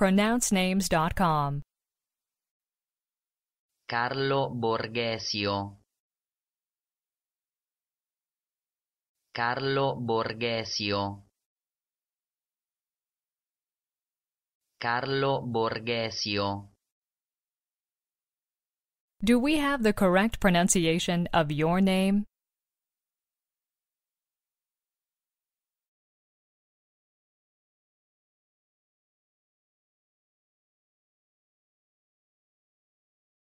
pronouncenames.com. Carlo Borghesio Carlo Borghesio Carlo Borghesio Do we have the correct pronunciation of your name?